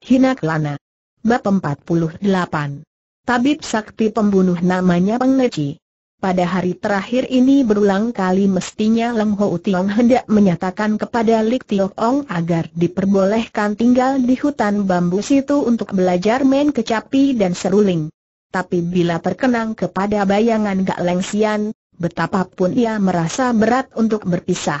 Hina Kelana. Bab 48. Tabib sakti pembunuh namanya Pengneci. Pada hari terakhir ini berulang kali mestinya Leng Ho Tiong hendak menyatakan kepada Lik Tio Ong agar diperbolehkan tinggal di hutan bambu situ untuk belajar main kecapi dan seruling. Tapi bila terkenang kepada bayangan Gak Leng Sian, betapapun ia merasa berat untuk berpisah.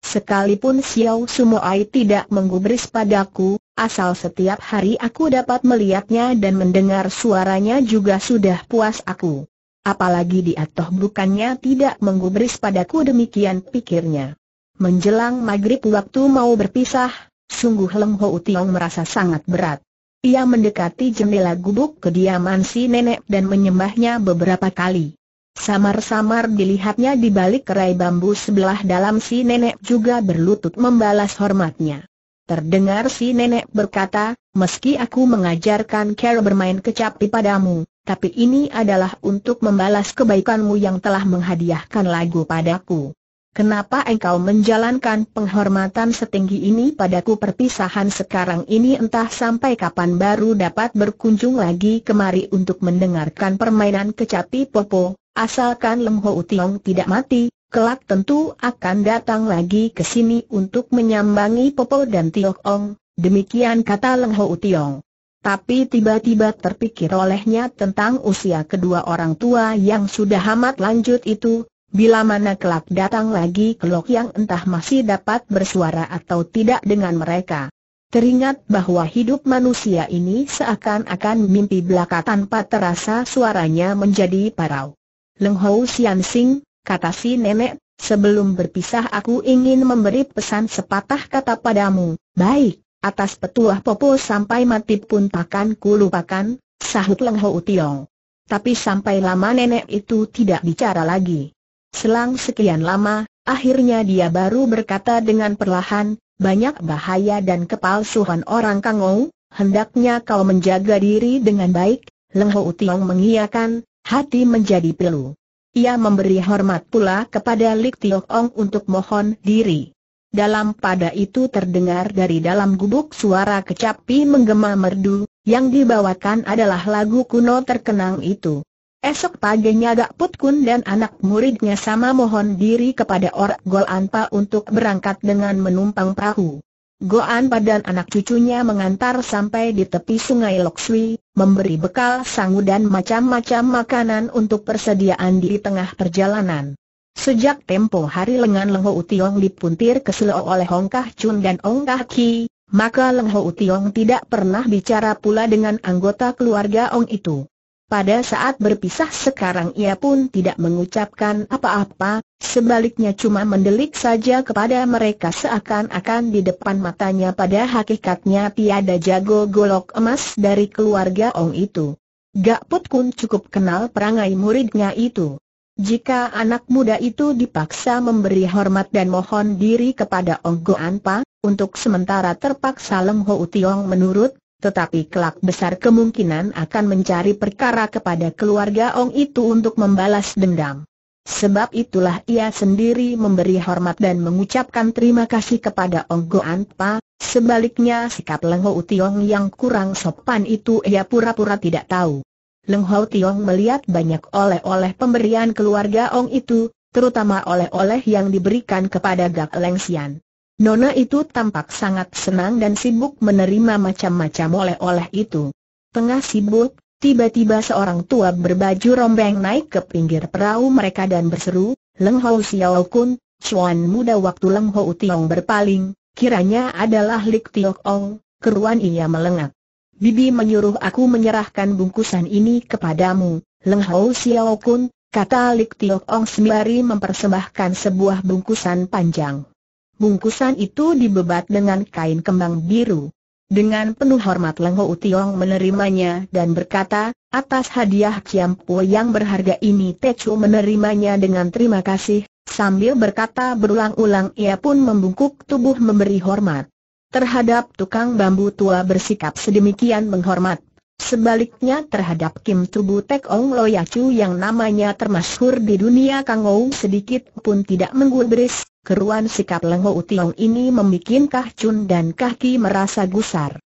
Sekalipun Xiao Sumoai tidak menggubris padaku, Asal setiap hari aku dapat melihatnya dan mendengar suaranya juga sudah puas aku. Apalagi dia toh bukannya tidak menggubris padaku demikian pikirnya. Menjelang maghrib waktu mau berpisah, sungguh Leng Ho Utiong merasa sangat berat. Ia mendekati jendela gubuk kediaman si nenek dan menyembahnya beberapa kali. Samar-samar dilihatnya di balik kerai bambu sebelah dalam si nenek juga berlutut membalas hormatnya. Terdengar si nenek berkata, meski aku mengajarkan Carol bermain kecapi padamu, tapi ini adalah untuk membalas kebaikanmu yang telah menghadiahkan lagu padaku. Kenapa engkau menjalankan penghormatan setinggi ini padaku perpisahan sekarang ini entah sampai kapan baru dapat berkunjung lagi kemari untuk mendengarkan permainan kecapi popo, asalkan Lem Ho tidak mati, kelak tentu akan datang lagi ke sini untuk menyambangi Popo dan Tio Ong, demikian kata Leng Ho Tiong. Tapi tiba-tiba terpikir olehnya tentang usia kedua orang tua yang sudah amat lanjut itu, bila mana kelak datang lagi kelok yang entah masih dapat bersuara atau tidak dengan mereka. Teringat bahwa hidup manusia ini seakan-akan mimpi belaka tanpa terasa suaranya menjadi parau. Leng Hou Sian Sing, kata si nenek, sebelum berpisah aku ingin memberi pesan sepatah kata padamu. Baik, atas petuah popo sampai mati pun takkan ku lupakan, sahut Leng Ho Tiong. Tapi sampai lama nenek itu tidak bicara lagi. Selang sekian lama, akhirnya dia baru berkata dengan perlahan, banyak bahaya dan kepalsuhan orang Kangou, hendaknya kau menjaga diri dengan baik, Leng Ho Tiong mengiyakan, hati menjadi pilu. Ia memberi hormat pula kepada Lik Tiok Ong untuk mohon diri. Dalam pada itu terdengar dari dalam gubuk suara kecapi menggema merdu, yang dibawakan adalah lagu kuno terkenang itu. Esok paginya Gak Put Kun dan anak muridnya sama mohon diri kepada Or Gol Anpa untuk berangkat dengan menumpang perahu. Goan badan anak cucunya mengantar sampai di tepi sungai Lokswi, memberi bekal sangu dan macam-macam makanan untuk persediaan di tengah perjalanan. Sejak tempo hari lengan Leng Ho dipuntir ke Selo oleh Hong Kah Chun dan Ong Kah Ki, maka Leng Ho tidak pernah bicara pula dengan anggota keluarga Ong itu. Pada saat berpisah sekarang ia pun tidak mengucapkan apa-apa, sebaliknya cuma mendelik saja kepada mereka seakan-akan di depan matanya pada hakikatnya tiada jago golok emas dari keluarga Ong itu. Gak Put Kun cukup kenal perangai muridnya itu. Jika anak muda itu dipaksa memberi hormat dan mohon diri kepada Ong Goan Pa, untuk sementara terpaksa Lem Ho Tiong menurut, tetapi kelak besar kemungkinan akan mencari perkara kepada keluarga Ong itu untuk membalas dendam. Sebab itulah ia sendiri memberi hormat dan mengucapkan terima kasih kepada Ong Goan Pa, sebaliknya sikap Leng Ho Tiong yang kurang sopan itu ia pura-pura tidak tahu. Leng Ho Tiong melihat banyak oleh-oleh pemberian keluarga Ong itu, terutama oleh-oleh yang diberikan kepada Gak Leng Xian. Nona itu tampak sangat senang dan sibuk menerima macam-macam oleh-oleh itu. Tengah sibuk, tiba-tiba seorang tua berbaju rombeng naik ke pinggir perahu mereka dan berseru, Leng Hou Xiao Kun, Chuan muda waktu Leng Hou Tiong berpaling, kiranya adalah Lik Tiok Ong, keruan ia melengak. Bibi menyuruh aku menyerahkan bungkusan ini kepadamu, Leng Hou Xiao Kun, kata Lik Tiok Ong sembari mempersembahkan sebuah bungkusan panjang. Bungkusan itu dibebat dengan kain kembang biru. Dengan penuh hormat Leng Ho Tiong menerimanya dan berkata, atas hadiah Po yang berharga ini Te Chu menerimanya dengan terima kasih, sambil berkata berulang-ulang ia pun membungkuk tubuh memberi hormat. Terhadap tukang bambu tua bersikap sedemikian menghormat. Sebaliknya terhadap Kim Tubu Tek Ong Loyacu yang namanya termasyhur di dunia Kangou sedikit pun tidak menggubris, keruan sikap Lengho Utiong ini membuat Kah Chun dan Kah Ki merasa gusar.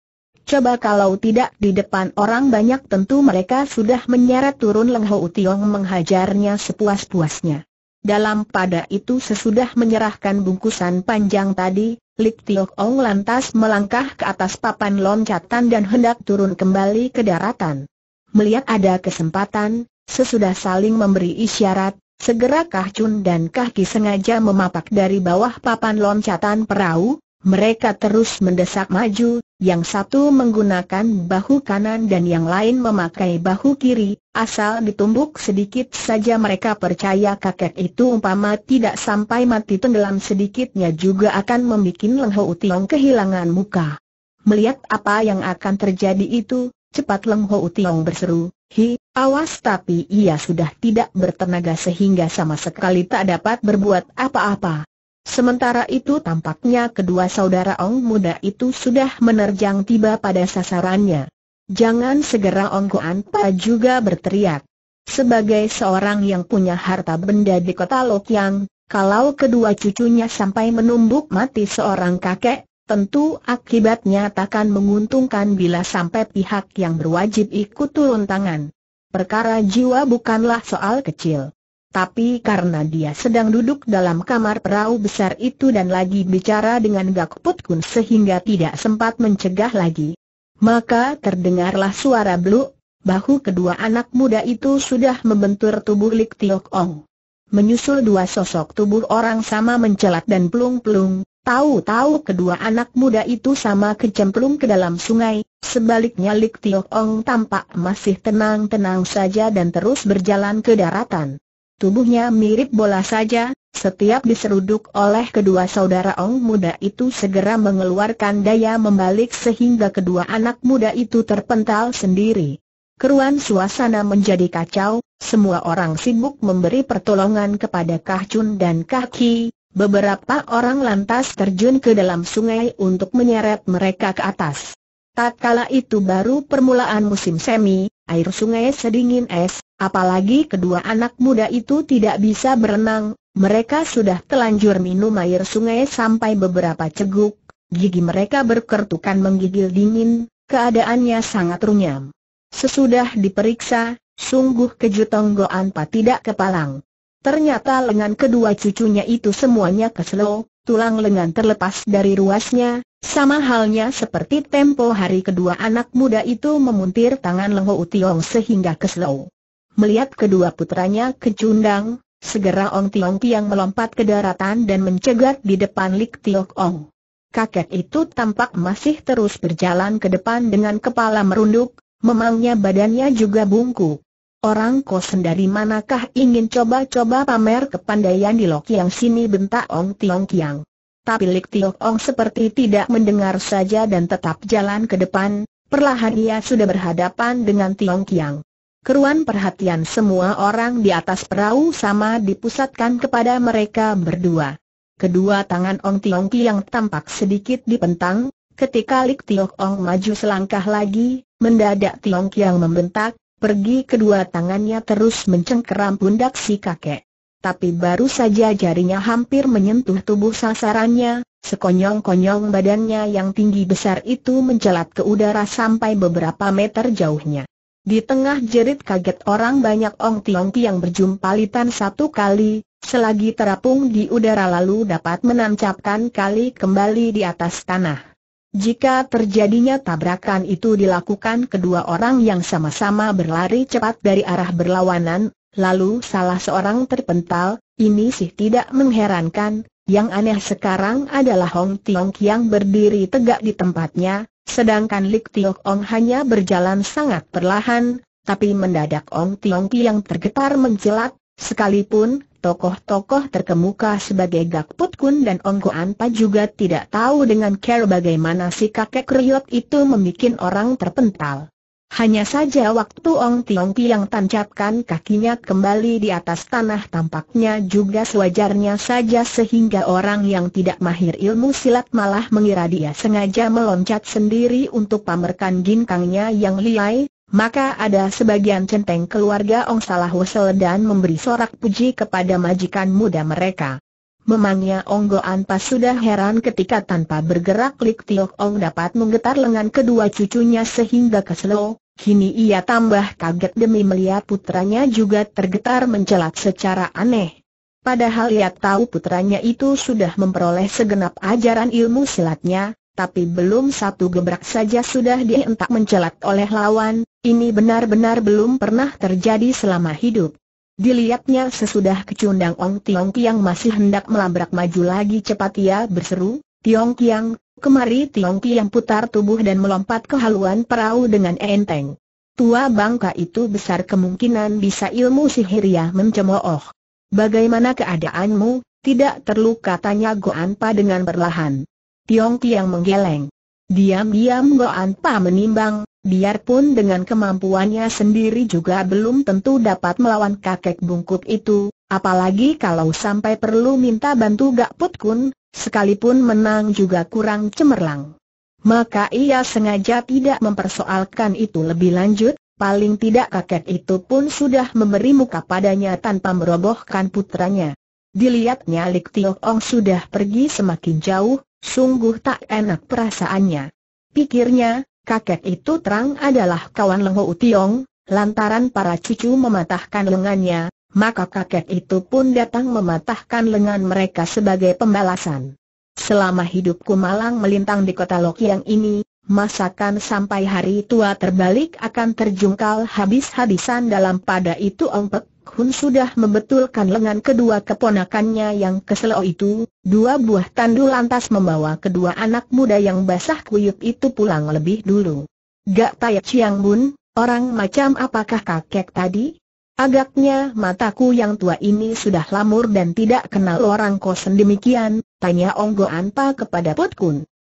Coba kalau tidak di depan orang banyak tentu mereka sudah menyeret turun Lengho Utiong menghajarnya sepuas-puasnya. Dalam pada itu sesudah menyerahkan bungkusan panjang tadi, Lik Tiok Ong lantas melangkah ke atas papan loncatan dan hendak turun kembali ke daratan. Melihat ada kesempatan, sesudah saling memberi isyarat, Segera Kah Chun dan Kah Ki sengaja memapak dari bawah papan loncatan perahu, mereka terus mendesak maju, yang satu menggunakan bahu kanan dan yang lain memakai bahu kiri, asal ditumbuk sedikit saja mereka percaya kakek itu umpama tidak sampai mati tenggelam sedikitnya juga akan membuat Leng Ho kehilangan muka. Melihat apa yang akan terjadi itu, cepat Leng Ho berseru, Hi, awas tapi ia sudah tidak bertenaga sehingga sama sekali tak dapat berbuat apa-apa. Sementara itu tampaknya kedua saudara Ong muda itu sudah menerjang tiba pada sasarannya. Jangan segera Ong Kuan juga berteriak. Sebagai seorang yang punya harta benda di kota Lokyang, kalau kedua cucunya sampai menumbuk mati seorang kakek, Tentu akibatnya takkan menguntungkan bila sampai pihak yang berwajib ikut turun tangan. Perkara jiwa bukanlah soal kecil. Tapi karena dia sedang duduk dalam kamar perahu besar itu dan lagi bicara dengan Gak Put Kun sehingga tidak sempat mencegah lagi. Maka terdengarlah suara bluk, bahu kedua anak muda itu sudah membentur tubuh Lik Tiok Ong. Menyusul dua sosok tubuh orang sama mencelat dan pelung-pelung, Tahu-tahu kedua anak muda itu sama kecemplung ke dalam sungai, sebaliknya Lik Tiok Ong tampak masih tenang-tenang saja dan terus berjalan ke daratan. Tubuhnya mirip bola saja, setiap diseruduk oleh kedua saudara Ong muda itu segera mengeluarkan daya membalik sehingga kedua anak muda itu terpental sendiri. Keruan suasana menjadi kacau, semua orang sibuk memberi pertolongan kepada Kah Chun dan Kah Ki, Beberapa orang lantas terjun ke dalam sungai untuk menyeret mereka ke atas. Tak kala itu baru permulaan musim semi, air sungai sedingin es, apalagi kedua anak muda itu tidak bisa berenang, mereka sudah telanjur minum air sungai sampai beberapa ceguk, gigi mereka berkertukan menggigil dingin, keadaannya sangat runyam. Sesudah diperiksa, sungguh kejutong goan Pa tidak kepalang. Ternyata lengan kedua cucunya itu semuanya keselo, tulang lengan terlepas dari ruasnya, sama halnya seperti tempo hari kedua anak muda itu memuntir tangan Leng utiong Tiong sehingga keselo. Melihat kedua putranya kecundang, segera Ong Tiong Tiang melompat ke daratan dan mencegat di depan Lik Tiok Ong. Kakek itu tampak masih terus berjalan ke depan dengan kepala merunduk, memangnya badannya juga bungkuk. Orang kosen dari manakah ingin coba-coba pamer kepandaian di Lok Yang sini bentak Ong Tiong Kiang. Tapi Lik Tiok Ong seperti tidak mendengar saja dan tetap jalan ke depan, perlahan ia sudah berhadapan dengan Tiong Kiang. Keruan perhatian semua orang di atas perahu sama dipusatkan kepada mereka berdua. Kedua tangan Ong Tiong Kiang tampak sedikit dipentang, ketika Lik Tiok Ong maju selangkah lagi, mendadak Tiong Kiang membentak, Pergi kedua tangannya terus mencengkeram pundak si kakek. Tapi baru saja jarinya hampir menyentuh tubuh sasarannya, sekonyong-konyong badannya yang tinggi besar itu mencelat ke udara sampai beberapa meter jauhnya. Di tengah jerit kaget orang banyak Ong Tiong yang berjumpa litan satu kali, selagi terapung di udara lalu dapat menancapkan kali kembali di atas tanah. Jika terjadinya tabrakan itu dilakukan kedua orang yang sama-sama berlari cepat dari arah berlawanan, lalu salah seorang terpental, ini sih tidak mengherankan, yang aneh sekarang adalah Hong Tiong yang berdiri tegak di tempatnya, sedangkan Lik Tiok Ong hanya berjalan sangat perlahan, tapi mendadak Hong Tiong yang tergetar mencelat, sekalipun Tokoh-tokoh terkemuka sebagai Gak Put Kun dan Ongko Anpa juga tidak tahu dengan care bagaimana si kakek Riot itu membuat orang terpental. Hanya saja waktu Ong Tiong yang tancapkan kakinya kembali di atas tanah tampaknya juga sewajarnya saja sehingga orang yang tidak mahir ilmu silat malah mengira dia sengaja meloncat sendiri untuk pamerkan ginkangnya yang liai, maka ada sebagian centeng keluarga Ong Salah Wesel dan memberi sorak puji kepada majikan muda mereka. Memangnya Ong Goan Pas sudah heran ketika tanpa bergerak Lik Tiok Ong dapat menggetar lengan kedua cucunya sehingga keselo, kini ia tambah kaget demi melihat putranya juga tergetar mencelat secara aneh. Padahal ia tahu putranya itu sudah memperoleh segenap ajaran ilmu silatnya, tapi belum satu gebrak saja sudah dientak mencelat oleh lawan, ini benar-benar belum pernah terjadi selama hidup. Dilihatnya sesudah kecundang Ong Tiong Kiang masih hendak melabrak maju lagi cepat ia berseru, Tiong Kiang, kemari Tiong Kiang putar tubuh dan melompat ke haluan perahu dengan enteng. Tua bangka itu besar kemungkinan bisa ilmu sihir ya mencemooh. Bagaimana keadaanmu, tidak terluka tanya Goanpa dengan perlahan. Tiong Kiang menggeleng. Diam-diam Goanpa menimbang, biarpun dengan kemampuannya sendiri juga belum tentu dapat melawan kakek bungkuk itu, apalagi kalau sampai perlu minta bantu Gak Put Kun, sekalipun menang juga kurang cemerlang. Maka ia sengaja tidak mempersoalkan itu lebih lanjut, paling tidak kakek itu pun sudah memberi muka padanya tanpa merobohkan putranya. Dilihatnya Lik Tio Ong sudah pergi semakin jauh, sungguh tak enak perasaannya. Pikirnya, kakek itu terang adalah kawan Lengho Utiong, lantaran para cucu mematahkan lengannya, maka kakek itu pun datang mematahkan lengan mereka sebagai pembalasan. Selama hidupku malang melintang di kota Lokiang ini, masakan sampai hari tua terbalik akan terjungkal habis-habisan dalam pada itu ompek, Hun sudah membetulkan lengan kedua keponakannya yang keselau itu, dua buah tandu lantas membawa kedua anak muda yang basah kuyup itu pulang lebih dulu. Gak Tayat Chiang Bun, orang macam apakah kakek tadi? Agaknya mataku yang tua ini sudah lamur dan tidak kenal orang kosen demikian, tanya Onggo Anpa kepada Put Kun.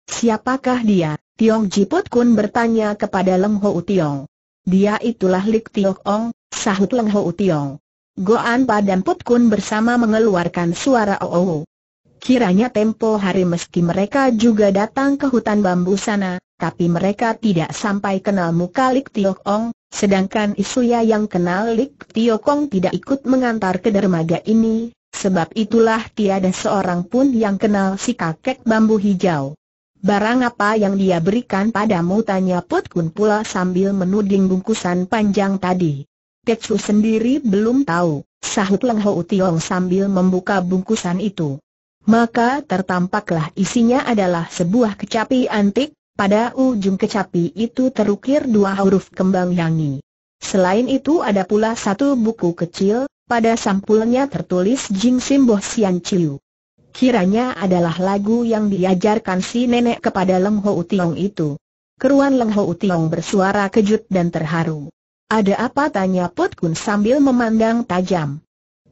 Siapakah dia? Tiong Ji Put Kun bertanya kepada Leng Ho U Tiong. Dia itulah Lik Tiok Ong, sahut Leng Ho U Tiong. Goan Padam Put Kun bersama mengeluarkan suara oo. Oh, oh. Kiranya tempo hari meski mereka juga datang ke hutan bambu sana, tapi mereka tidak sampai kenal muka Lik Tiok sedangkan Isuya yang kenal Lik Tiokong Kong tidak ikut mengantar ke dermaga ini, sebab itulah tiada seorang pun yang kenal si kakek bambu hijau. Barang apa yang dia berikan padamu tanya Put Kun pula sambil menuding bungkusan panjang tadi. Pecu sendiri belum tahu, sahut Leng Ho Tiong sambil membuka bungkusan itu. Maka tertampaklah isinya adalah sebuah kecapi antik, pada ujung kecapi itu terukir dua huruf kembang yangi. Selain itu ada pula satu buku kecil, pada sampulnya tertulis Jing Simbo Sian Chiu. Kiranya adalah lagu yang diajarkan si nenek kepada Leng Ho Tiong itu. Keruan Leng Ho Tiong bersuara kejut dan terharu. Ada apa tanya Put Kun sambil memandang tajam.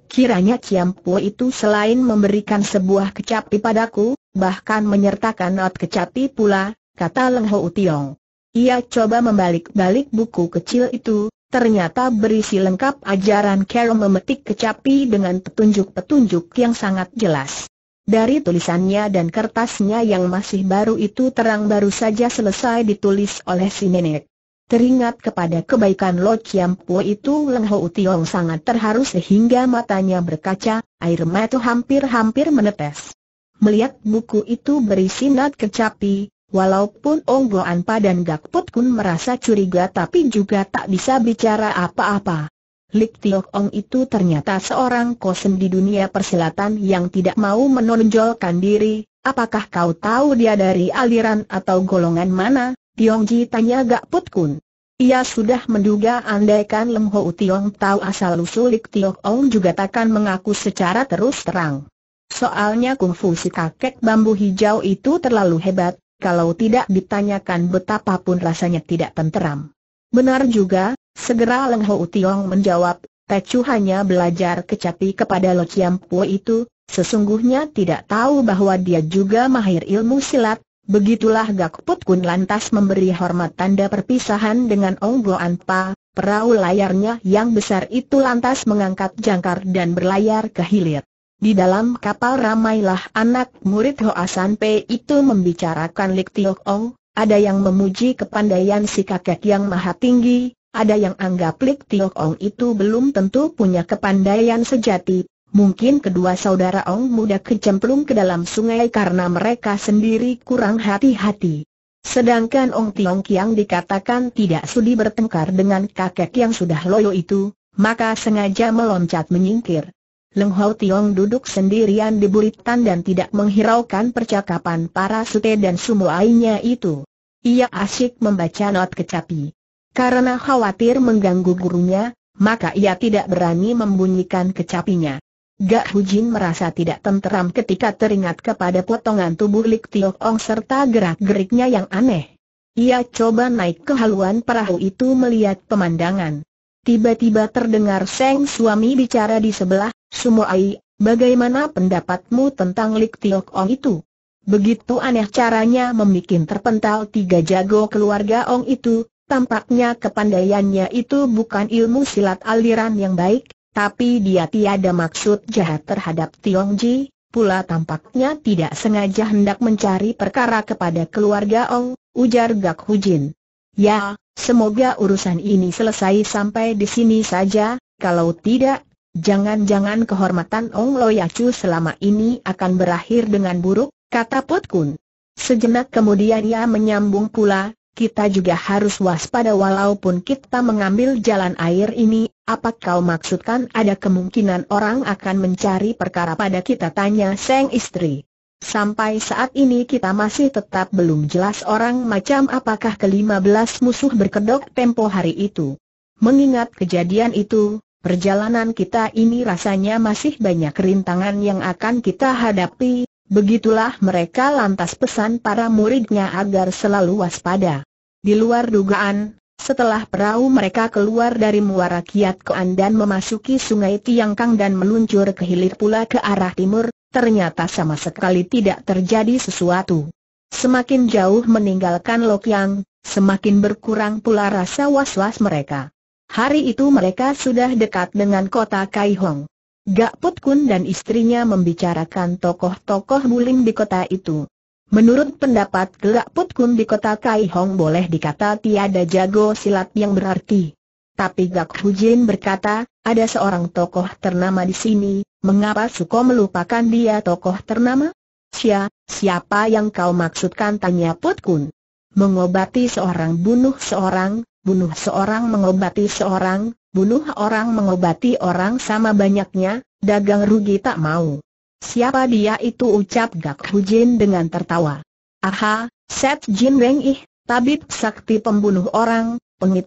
Kiranya Po itu selain memberikan sebuah kecapi padaku, bahkan menyertakan not kecapi pula, kata Leng Ho Tiong. Ia coba membalik-balik buku kecil itu, ternyata berisi lengkap ajaran Carol memetik kecapi dengan petunjuk-petunjuk yang sangat jelas. Dari tulisannya dan kertasnya yang masih baru itu terang baru saja selesai ditulis oleh si nenek. Teringat kepada kebaikan Lo Chiam Po itu Leng Ho Tiong sangat terharu sehingga matanya berkaca, air mata hampir-hampir menetes. Melihat buku itu berisi nat kecapi, walaupun Ong Goan dan Gak Put Kun merasa curiga tapi juga tak bisa bicara apa-apa. Lik Tiok Ong itu ternyata seorang kosen di dunia persilatan yang tidak mau menonjolkan diri, apakah kau tahu dia dari aliran atau golongan mana? Tiongji tanya Gak Put Kun. Ia sudah menduga andaikan Lem Ho Tiong tahu asal usulik Lik Tiok Ong juga takkan mengaku secara terus terang. Soalnya Kung Fu si kakek bambu hijau itu terlalu hebat, kalau tidak ditanyakan betapapun rasanya tidak tenteram. Benar juga, segera Leng Ho Tiong menjawab, Tecu hanya belajar kecapi kepada Lo Chiam Pua itu, sesungguhnya tidak tahu bahwa dia juga mahir ilmu silat, Begitulah gak put Kun lantas memberi hormat tanda perpisahan dengan Ong Goan Pa, perahu layarnya yang besar itu lantas mengangkat jangkar dan berlayar ke hilir. Di dalam kapal ramailah anak murid Hoasan P itu membicarakan Lik Tiok Ong, ada yang memuji kepandaian si kakek yang maha tinggi, ada yang anggap Lik Tiok Ong itu belum tentu punya kepandaian sejati, Mungkin kedua saudara Ong muda kecemplung ke dalam sungai karena mereka sendiri kurang hati-hati. Sedangkan Ong Tiong Kiang dikatakan tidak sudi bertengkar dengan kakek yang sudah loyo itu, maka sengaja meloncat menyingkir. Leng hau Tiong duduk sendirian di buritan dan tidak menghiraukan percakapan para sute dan sumuainya itu. Ia asyik membaca not kecapi. Karena khawatir mengganggu gurunya, maka ia tidak berani membunyikan kecapinya. Gak Hujin merasa tidak tenteram ketika teringat kepada potongan tubuh Lik Tiok Ong serta gerak-geriknya yang aneh. Ia coba naik ke haluan perahu itu melihat pemandangan. Tiba-tiba terdengar Seng suami bicara di sebelah, Sumoai, bagaimana pendapatmu tentang Lik Tiok Ong itu? Begitu aneh caranya membuat terpental tiga jago keluarga Ong itu, tampaknya kepandaiannya itu bukan ilmu silat aliran yang baik, tapi dia tiada maksud jahat terhadap Tiong Ji, pula tampaknya tidak sengaja hendak mencari perkara kepada keluarga Ong, ujar Gak Hujin. Ya, semoga urusan ini selesai sampai di sini saja, kalau tidak, jangan-jangan kehormatan Ong Loyacu selama ini akan berakhir dengan buruk, kata Putkun. Kun. Sejenak kemudian ia menyambung pula, kita juga harus waspada walaupun kita mengambil jalan air ini, apa kau maksudkan ada kemungkinan orang akan mencari perkara pada kita tanya sang istri. Sampai saat ini kita masih tetap belum jelas orang macam apakah kelima belas musuh berkedok tempo hari itu. Mengingat kejadian itu, perjalanan kita ini rasanya masih banyak rintangan yang akan kita hadapi, Begitulah mereka lantas pesan para muridnya agar selalu waspada. Di luar dugaan, setelah perahu mereka keluar dari Muara Kiat Koan dan memasuki sungai Tiangkang dan meluncur ke hilir pula ke arah timur, ternyata sama sekali tidak terjadi sesuatu. Semakin jauh meninggalkan Lok Yang, semakin berkurang pula rasa was-was mereka. Hari itu mereka sudah dekat dengan kota Kaihong. Gak Put Kun dan istrinya membicarakan tokoh-tokoh bulim di kota itu. Menurut pendapat Gak Put Kun di kota Kai Hong boleh dikata tiada jago silat yang berarti. Tapi Gak Hu Jin berkata, ada seorang tokoh ternama di sini, mengapa Suko melupakan dia tokoh ternama? Sia, siapa yang kau maksudkan tanya Put Kun. Mengobati seorang bunuh seorang, bunuh seorang mengobati seorang, bunuh orang mengobati orang sama banyaknya, dagang rugi tak mau. Siapa dia itu ucap Gak Hujin dengan tertawa. Aha, Set Jin Weng Ih, tabib sakti pembunuh orang,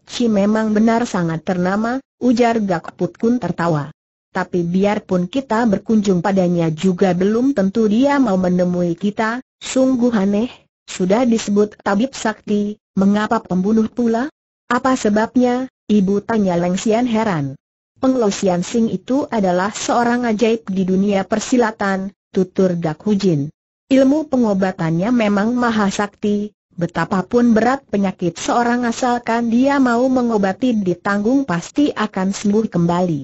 Chi memang benar sangat ternama, ujar Gak Put Kun tertawa. Tapi biarpun kita berkunjung padanya juga belum tentu dia mau menemui kita, sungguh aneh, sudah disebut tabib sakti, mengapa pembunuh pula? Apa sebabnya, Ibu tanya Leng Xian heran. Peng Lo Xian Sing itu adalah seorang ajaib di dunia persilatan, tutur Hu Jin. Ilmu pengobatannya memang maha sakti, betapapun berat penyakit seorang asalkan dia mau mengobati ditanggung pasti akan sembuh kembali.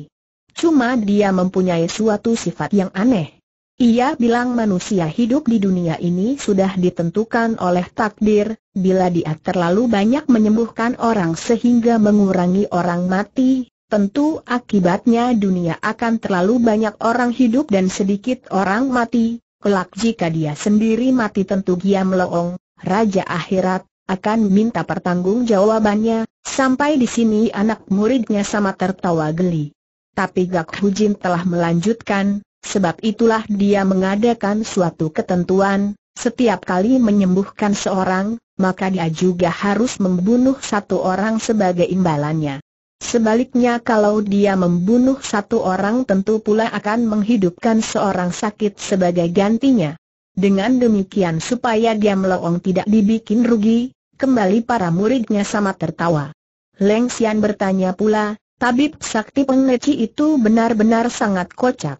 Cuma dia mempunyai suatu sifat yang aneh. Ia bilang manusia hidup di dunia ini sudah ditentukan oleh takdir, bila dia terlalu banyak menyembuhkan orang sehingga mengurangi orang mati, tentu akibatnya dunia akan terlalu banyak orang hidup dan sedikit orang mati, kelak jika dia sendiri mati tentu dia meloong. Raja Akhirat, akan minta pertanggungjawabannya, sampai di sini anak muridnya sama tertawa geli. Tapi Gak Hujin telah melanjutkan, Sebab itulah dia mengadakan suatu ketentuan, setiap kali menyembuhkan seorang, maka dia juga harus membunuh satu orang sebagai imbalannya. Sebaliknya kalau dia membunuh satu orang tentu pula akan menghidupkan seorang sakit sebagai gantinya. Dengan demikian supaya dia meloong tidak dibikin rugi, kembali para muridnya sama tertawa. Leng Xian bertanya pula, tabib sakti pengleci itu benar-benar sangat kocak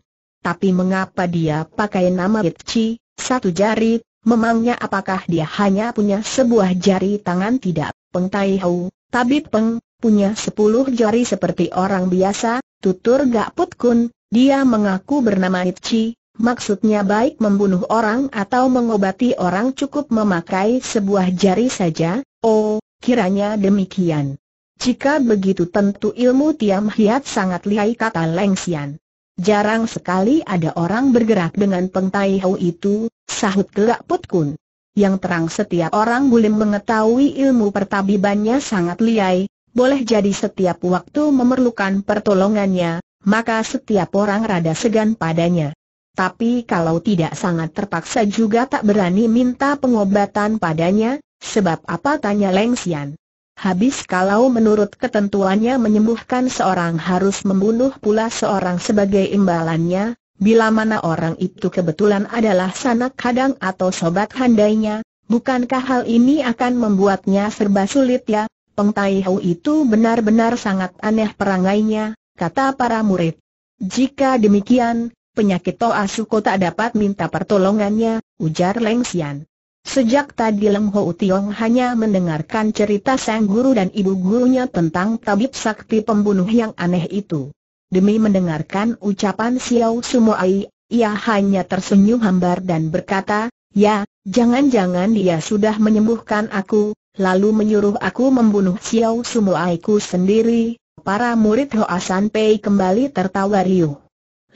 tapi mengapa dia pakai nama Itchi, satu jari, memangnya apakah dia hanya punya sebuah jari tangan tidak? Peng Tai Hou, Tabib Peng, punya sepuluh jari seperti orang biasa, tutur Gak Put Kun, dia mengaku bernama Itchi, maksudnya baik membunuh orang atau mengobati orang cukup memakai sebuah jari saja, oh, kiranya demikian. Jika begitu tentu ilmu Tiam Hiat sangat lihai kata Leng Xian. Jarang sekali ada orang bergerak dengan Peng Tai itu, sahut gelak Put Kun. Yang terang setiap orang boleh mengetahui ilmu pertabibannya sangat liai, boleh jadi setiap waktu memerlukan pertolongannya, maka setiap orang rada segan padanya. Tapi kalau tidak sangat terpaksa juga tak berani minta pengobatan padanya, sebab apa tanya Leng Xian. Habis kalau menurut ketentuannya menyembuhkan seorang harus membunuh pula seorang sebagai imbalannya, bila mana orang itu kebetulan adalah sanak kadang atau sobat handainya, bukankah hal ini akan membuatnya serba sulit ya? Peng Tai itu benar-benar sangat aneh perangainya, kata para murid. Jika demikian, penyakit Toa Suko tak dapat minta pertolongannya, ujar Leng Xian. Sejak tadi Leng Ho Tiong hanya mendengarkan cerita sang guru dan ibu gurunya tentang tabib sakti pembunuh yang aneh itu. Demi mendengarkan ucapan Xiao Sumoai, ia hanya tersenyum hambar dan berkata, Ya, jangan-jangan dia sudah menyembuhkan aku, lalu menyuruh aku membunuh Xiao ku sendiri. Para murid Hoa San Pei kembali tertawa riuh.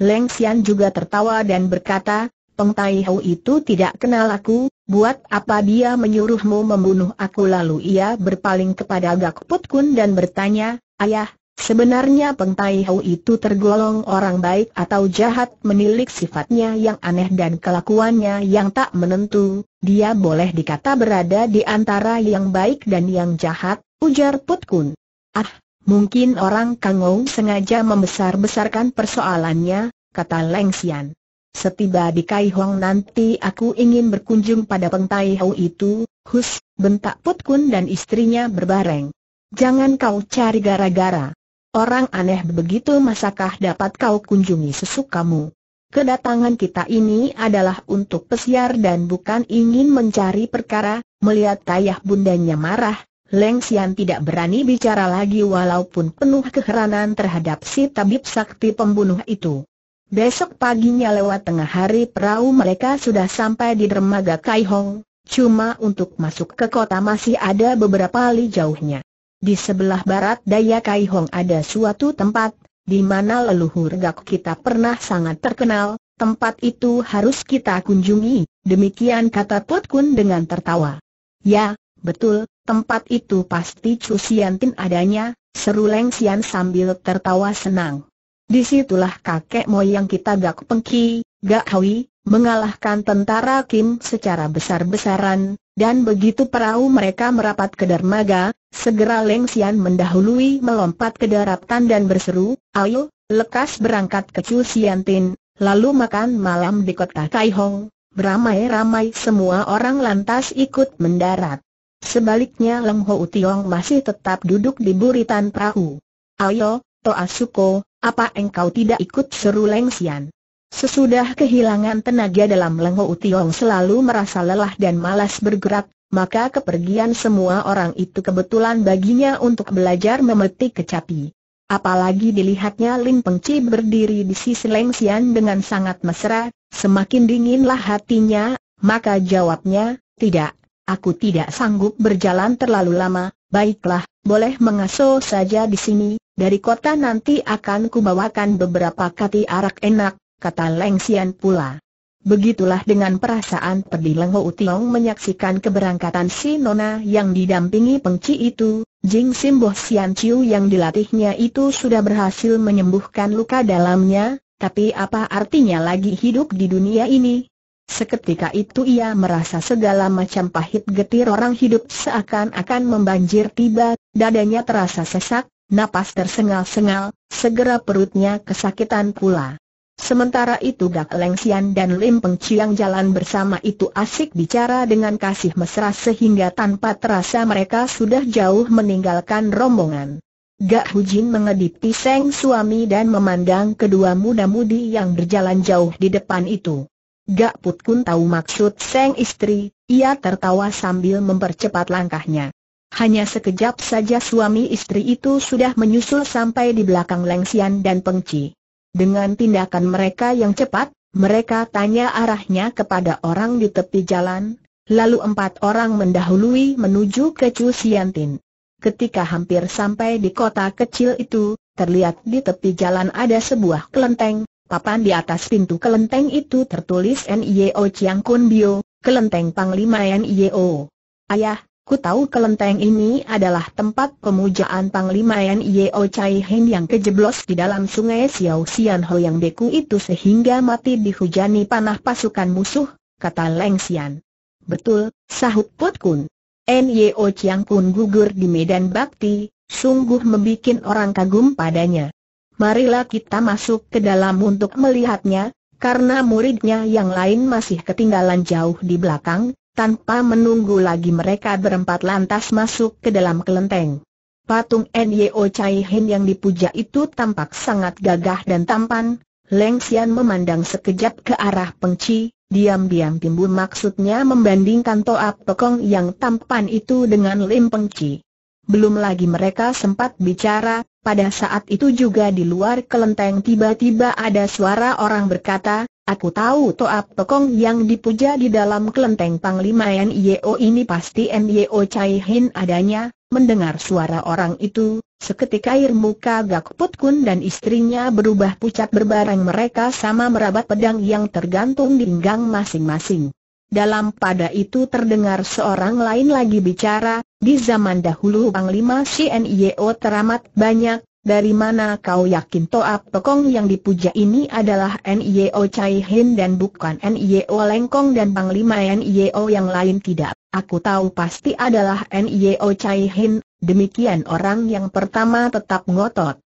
Leng Xian juga tertawa dan berkata, Peng Tai Ho itu tidak kenal aku, buat apa dia menyuruhmu membunuh aku lalu ia berpaling kepada Gak Put Kun dan bertanya, Ayah, sebenarnya Peng Tai Ho itu tergolong orang baik atau jahat menilik sifatnya yang aneh dan kelakuannya yang tak menentu, dia boleh dikata berada di antara yang baik dan yang jahat, ujar Put Kun. Ah, mungkin orang Kangou sengaja membesar-besarkan persoalannya, kata Leng Xian. Setiba di Kai Hong nanti aku ingin berkunjung pada Peng Tai Hau itu, hus, bentak Put Kun dan istrinya berbareng. Jangan kau cari gara-gara. Orang aneh begitu masakah dapat kau kunjungi sesukamu? Kedatangan kita ini adalah untuk pesiar dan bukan ingin mencari perkara, melihat tayah bundanya marah, Leng Xian tidak berani bicara lagi walaupun penuh keheranan terhadap si tabib sakti pembunuh itu. Besok paginya lewat tengah hari perahu mereka sudah sampai di dermaga Kaihong, cuma untuk masuk ke kota masih ada beberapa li jauhnya. Di sebelah barat daya Kaihong ada suatu tempat, di mana leluhur gak kita pernah sangat terkenal, tempat itu harus kita kunjungi, demikian kata Put Kun dengan tertawa. Ya, betul, tempat itu pasti Chu Siantin adanya, seru Leng Sian sambil tertawa senang. Disitulah kakek moyang kita Gak Pengki, Gak Hawi, mengalahkan tentara Kim secara besar-besaran, dan begitu perahu mereka merapat ke dermaga, segera Leng Xian mendahului melompat ke daratan dan berseru, ayo, lekas berangkat ke Chu Tin, lalu makan malam di kota Hong. Beramai-ramai semua orang lantas ikut mendarat. Sebaliknya Leng Ho Tiong masih tetap duduk di buritan perahu. Ayo, Toa Suko, apa engkau tidak ikut seru Leng Xian? Sesudah kehilangan tenaga dalam Lengho Utiong selalu merasa lelah dan malas bergerak, maka kepergian semua orang itu kebetulan baginya untuk belajar memetik kecapi. Apalagi dilihatnya Lin Pengci berdiri di sisi Leng Xian dengan sangat mesra, semakin dinginlah hatinya, maka jawabnya, tidak, aku tidak sanggup berjalan terlalu lama, baiklah, boleh mengasuh saja di sini, dari kota nanti akan kubawakan beberapa kati arak enak, kata Leng Xian pula. Begitulah dengan perasaan pedih Leng Ho Tiong menyaksikan keberangkatan si Nona yang didampingi pengci itu, Jing Simbo Xian Chiu yang dilatihnya itu sudah berhasil menyembuhkan luka dalamnya, tapi apa artinya lagi hidup di dunia ini? Seketika itu ia merasa segala macam pahit getir orang hidup seakan-akan membanjir tiba, dadanya terasa sesak, napas tersengal-sengal, segera perutnya kesakitan pula. Sementara itu Gak Leng Sian dan Lim Peng Chiang jalan bersama itu asik bicara dengan kasih mesra sehingga tanpa terasa mereka sudah jauh meninggalkan rombongan. Gak Hu Jin mengedip piseng suami dan memandang kedua muda-mudi yang berjalan jauh di depan itu. Gak Put Kun tahu maksud Seng istri, ia tertawa sambil mempercepat langkahnya. Hanya sekejap saja suami istri itu sudah menyusul sampai di belakang Lengsian dan Pengci. Dengan tindakan mereka yang cepat, mereka tanya arahnya kepada orang di tepi jalan, lalu empat orang mendahului menuju ke Chu Siantin. Ketika hampir sampai di kota kecil itu, terlihat di tepi jalan ada sebuah kelenteng, papan di atas pintu kelenteng itu tertulis NIO Chiang Kun Bio, kelenteng Panglima NIO. Ayah, Ku tahu kelenteng ini adalah tempat pemujaan Panglima N.I.O. Chai Hin yang kejeblos di dalam sungai Xiao Xian Ho yang beku itu sehingga mati dihujani panah pasukan musuh, kata Leng Xian. Betul, sahut Put Kun. N.Y.O. Chiang Kun gugur di medan bakti, sungguh membuat orang kagum padanya. Marilah kita masuk ke dalam untuk melihatnya, karena muridnya yang lain masih ketinggalan jauh di belakang, tanpa menunggu lagi mereka berempat lantas masuk ke dalam kelenteng. Patung Nyo Chai Hin yang dipuja itu tampak sangat gagah dan tampan. Leng Xian memandang sekejap ke arah Peng Chi, diam-diam timbul maksudnya membandingkan Toa Pekong yang tampan itu dengan Lim Peng Chi. Belum lagi mereka sempat bicara, pada saat itu juga di luar kelenteng tiba-tiba ada suara orang berkata, Aku tahu Toap Pekong yang dipuja di dalam kelenteng Panglima NIO ini pasti NIO Chai Hin adanya, mendengar suara orang itu, seketika air muka Gak Put Kun dan istrinya berubah pucat berbareng mereka sama merabat pedang yang tergantung di pinggang masing-masing. Dalam pada itu terdengar seorang lain lagi bicara, di zaman dahulu Panglima CNIO teramat banyak, dari mana kau yakin Toa Pekong yang dipuja ini adalah N.I.O. Chai Hin dan bukan N.I.O. Lengkong dan Panglima N.I.O. yang lain tidak? Aku tahu pasti adalah N.I.O. Chai Hin, demikian orang yang pertama tetap ngotot.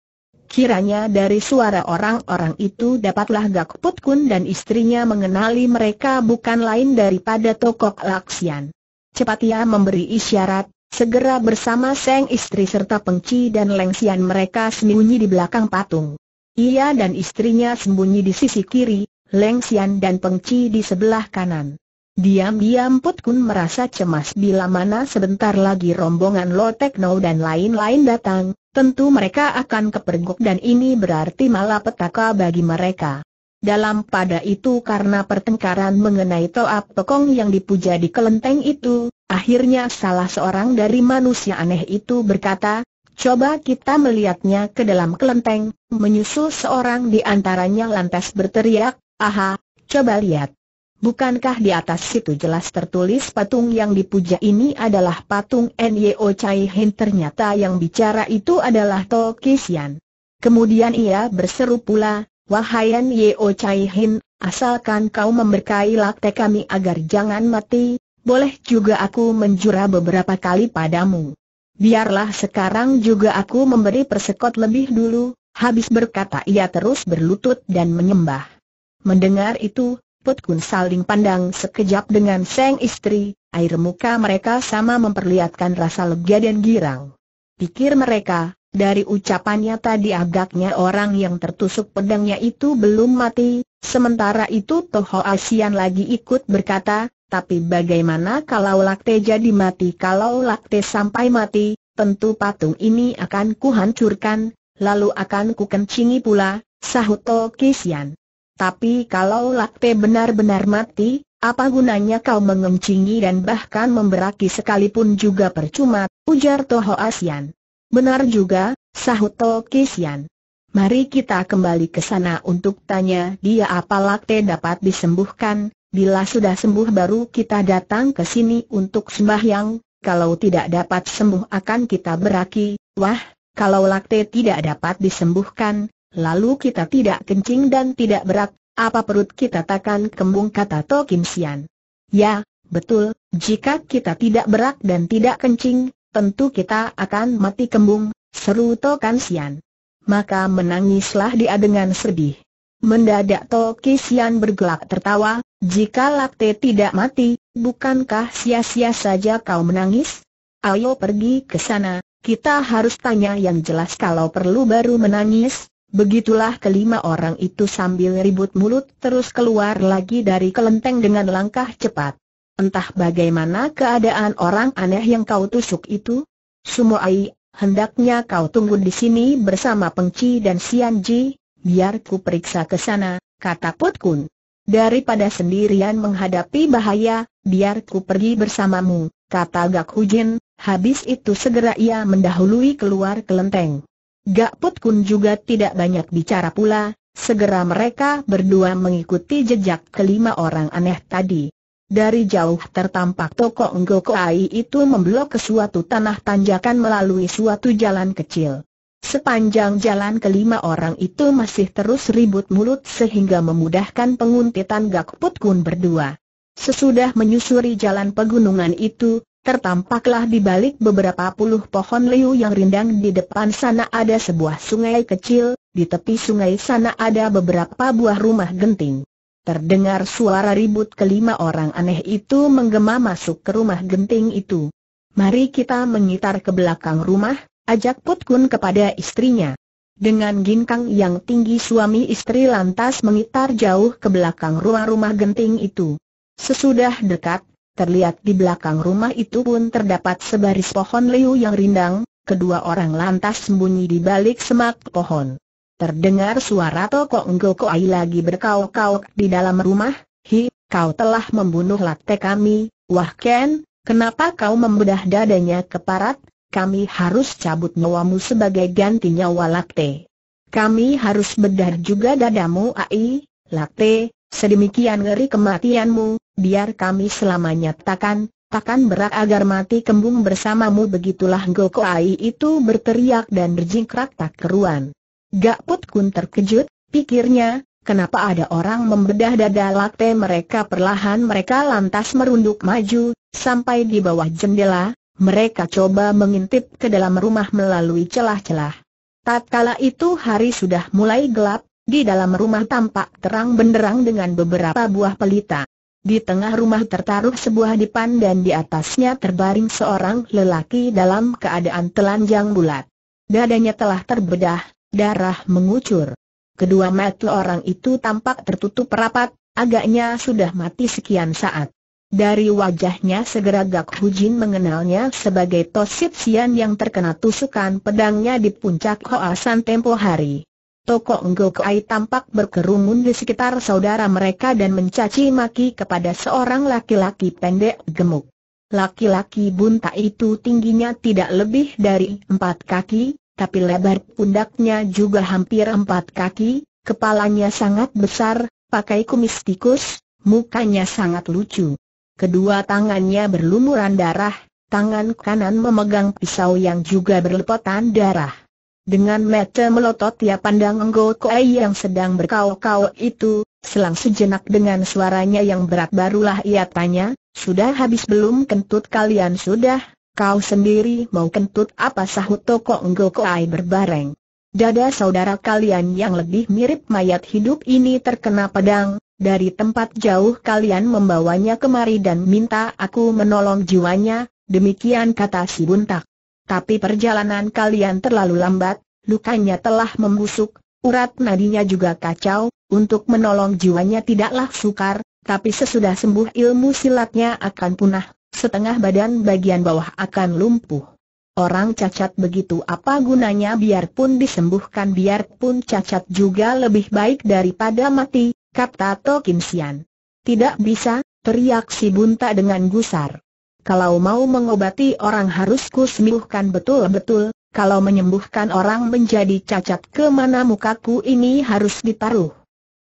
Kiranya dari suara orang-orang itu dapatlah Gak Put Kun dan istrinya mengenali mereka bukan lain daripada Tokok Laksian. Cepat ia memberi isyarat, Segera bersama Seng istri serta Pengci dan Lengsian mereka sembunyi di belakang patung. Ia dan istrinya sembunyi di sisi kiri, Lengsian dan Pengci di sebelah kanan. Diam-diam Put Kun merasa cemas bila mana sebentar lagi rombongan Lotekno dan lain-lain datang, tentu mereka akan kepergok dan ini berarti malapetaka bagi mereka. Dalam pada itu karena pertengkaran mengenai Toap tokong yang dipuja di kelenteng itu, akhirnya salah seorang dari manusia aneh itu berkata, Coba kita melihatnya ke dalam kelenteng, menyusul seorang di antaranya lantas berteriak, Aha, coba lihat. Bukankah di atas situ jelas tertulis patung yang dipuja ini adalah patung Nyo Chai Hin ternyata yang bicara itu adalah Tokisian. Kemudian ia berseru pula, Wahai Yeo Chai Hin, asalkan kau memberkai lakte kami agar jangan mati, boleh juga aku menjura beberapa kali padamu. Biarlah sekarang juga aku memberi persekot lebih dulu, habis berkata ia terus berlutut dan menyembah. Mendengar itu, Put Kun saling pandang sekejap dengan seng istri, air muka mereka sama memperlihatkan rasa lega dan girang. Pikir mereka, dari ucapannya tadi agaknya orang yang tertusuk pedangnya itu belum mati, sementara itu Toho Asian lagi ikut berkata, tapi bagaimana kalau Lakte jadi mati? Kalau Lakte sampai mati, tentu patung ini akan kuhancurkan, lalu akan kukencingi pula, sahut Toho Kisian. Tapi kalau Lakte benar-benar mati, apa gunanya kau mengencingi dan bahkan memberaki sekalipun juga percuma, ujar Toho Asian. Benar juga, sahut Tokisian. Mari kita kembali ke sana untuk tanya dia apa lakte dapat disembuhkan, bila sudah sembuh baru kita datang ke sini untuk sembahyang, kalau tidak dapat sembuh akan kita beraki, wah, kalau lakte tidak dapat disembuhkan, lalu kita tidak kencing dan tidak berat, apa perut kita takkan kembung kata Tokim Ya, betul, jika kita tidak berak dan tidak kencing, tentu kita akan mati kembung, seru To Kansian. Maka menangislah dia dengan sedih. Mendadak To Sian bergelak tertawa, jika Lakte tidak mati, bukankah sia-sia saja kau menangis? Ayo pergi ke sana, kita harus tanya yang jelas kalau perlu baru menangis. Begitulah kelima orang itu sambil ribut mulut terus keluar lagi dari kelenteng dengan langkah cepat. Entah bagaimana keadaan orang aneh yang kau tusuk itu? Sumoai, hendaknya kau tunggu di sini bersama Pengci dan Sianji, biar ku periksa ke sana, kata Put Kun. Daripada sendirian menghadapi bahaya, biar ku pergi bersamamu, kata Gak Hujin, habis itu segera ia mendahului keluar ke lenteng. Gak Put Kun juga tidak banyak bicara pula, segera mereka berdua mengikuti jejak kelima orang aneh tadi. Dari jauh tertampak toko Nggokoai itu memblok ke suatu tanah tanjakan melalui suatu jalan kecil. Sepanjang jalan kelima orang itu masih terus ribut mulut sehingga memudahkan penguntitan put Kun berdua. Sesudah menyusuri jalan pegunungan itu, tertampaklah di balik beberapa puluh pohon liu yang rindang di depan sana ada sebuah sungai kecil, di tepi sungai sana ada beberapa buah rumah genting. Terdengar suara ribut kelima orang aneh itu menggema masuk ke rumah genting itu. Mari kita mengitar ke belakang rumah, ajak putkun kepada istrinya. Dengan ginkang yang tinggi suami istri lantas mengitar jauh ke belakang rumah-rumah genting itu. Sesudah dekat, terlihat di belakang rumah itu pun terdapat sebaris pohon liu yang rindang, kedua orang lantas sembunyi di balik semak pohon. Terdengar suara Toko Nggoko Ai lagi berkau kau di dalam rumah, Hi, kau telah membunuh latte kami, wah Ken, kenapa kau membedah dadanya keparat kami harus cabut nyawamu sebagai ganti nyawa latte. Kami harus bedah juga dadamu Ai, latte, sedemikian ngeri kematianmu, biar kami selamanya takkan, takkan berak agar mati kembung bersamamu begitulah Goko Ai itu berteriak dan berjingkrak tak keruan. Gak put Kun terkejut, pikirnya, kenapa ada orang membedah dada latte mereka perlahan mereka lantas merunduk maju, sampai di bawah jendela, mereka coba mengintip ke dalam rumah melalui celah-celah. Tatkala itu hari sudah mulai gelap, di dalam rumah tampak terang benderang dengan beberapa buah pelita. Di tengah rumah tertaruh sebuah dipan dan di atasnya terbaring seorang lelaki dalam keadaan telanjang bulat. Dadanya telah terbedah, darah mengucur. Kedua mata orang itu tampak tertutup rapat, agaknya sudah mati sekian saat. Dari wajahnya segera Gak Hujin mengenalnya sebagai Tosip Sian yang terkena tusukan pedangnya di puncak Hoasan tempo hari. Toko Enggo Kai tampak berkerumun di sekitar saudara mereka dan mencaci maki kepada seorang laki-laki pendek gemuk. Laki-laki bunta itu tingginya tidak lebih dari empat kaki, tapi lebar pundaknya juga hampir empat kaki, kepalanya sangat besar, pakai kumis tikus, mukanya sangat lucu. Kedua tangannya berlumuran darah, tangan kanan memegang pisau yang juga berlepotan darah. Dengan mata melotot ia pandang Ngo Koei yang sedang berkau-kau itu, selang sejenak dengan suaranya yang berat barulah ia tanya, sudah habis belum kentut kalian sudah? Kau sendiri mau kentut apa sahut Toko koai berbareng. Dada saudara kalian yang lebih mirip mayat hidup ini terkena pedang, dari tempat jauh kalian membawanya kemari dan minta aku menolong jiwanya, demikian kata si buntak. Tapi perjalanan kalian terlalu lambat, lukanya telah membusuk, urat nadinya juga kacau, untuk menolong jiwanya tidaklah sukar, tapi sesudah sembuh ilmu silatnya akan punah, setengah badan bagian bawah akan lumpuh. Orang cacat begitu apa gunanya biarpun disembuhkan biarpun cacat juga lebih baik daripada mati, kata Tokim Sian. Tidak bisa, teriak si bunta dengan gusar. Kalau mau mengobati orang harus kusembuhkan betul-betul, kalau menyembuhkan orang menjadi cacat kemana mukaku ini harus ditaruh.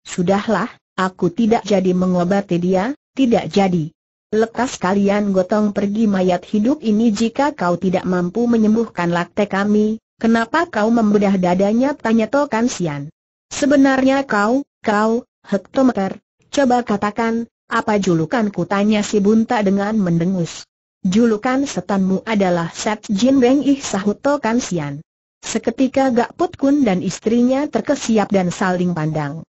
Sudahlah, aku tidak jadi mengobati dia, tidak jadi. Lekas kalian gotong pergi mayat hidup ini jika kau tidak mampu menyembuhkan lakte kami, kenapa kau membedah dadanya tanya Tokan Sian. Sebenarnya kau, kau, hektometer, coba katakan, apa julukanku tanya si Bunta dengan mendengus. Julukan setanmu adalah set Jin Beng Ih sahut Tokan Sian. Seketika Gak Put Kun dan istrinya terkesiap dan saling pandang.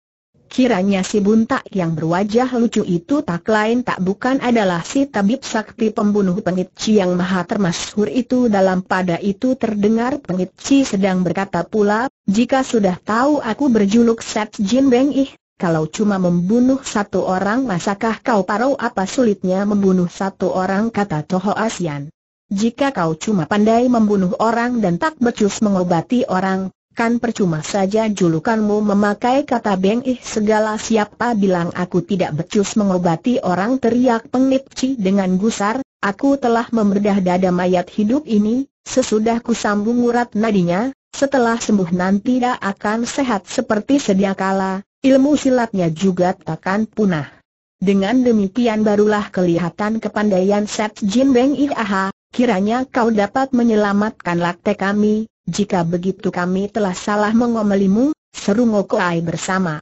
Kiranya si buntak yang berwajah lucu itu tak lain tak bukan adalah si tabib sakti pembunuh Ci yang maha termasyhur itu dalam pada itu terdengar Ci sedang berkata pula, jika sudah tahu aku berjuluk Set Jin Beng Ih, kalau cuma membunuh satu orang masakah kau parau apa sulitnya membunuh satu orang kata Toho Asian. Jika kau cuma pandai membunuh orang dan tak becus mengobati orang, Kan percuma saja julukanmu memakai kata bengih segala siapa bilang aku tidak becus mengobati orang teriak pengipci dengan gusar, aku telah memerdah dada mayat hidup ini, sesudah ku sambung urat nadinya, setelah sembuh nanti dia akan sehat seperti sedia kala, ilmu silatnya juga takkan punah. Dengan demikian barulah kelihatan kepandaian Set Jin Beng Aha, kiranya kau dapat menyelamatkan lakte kami, jika begitu kami telah salah mengomelimu, seru Ngokoai bersama.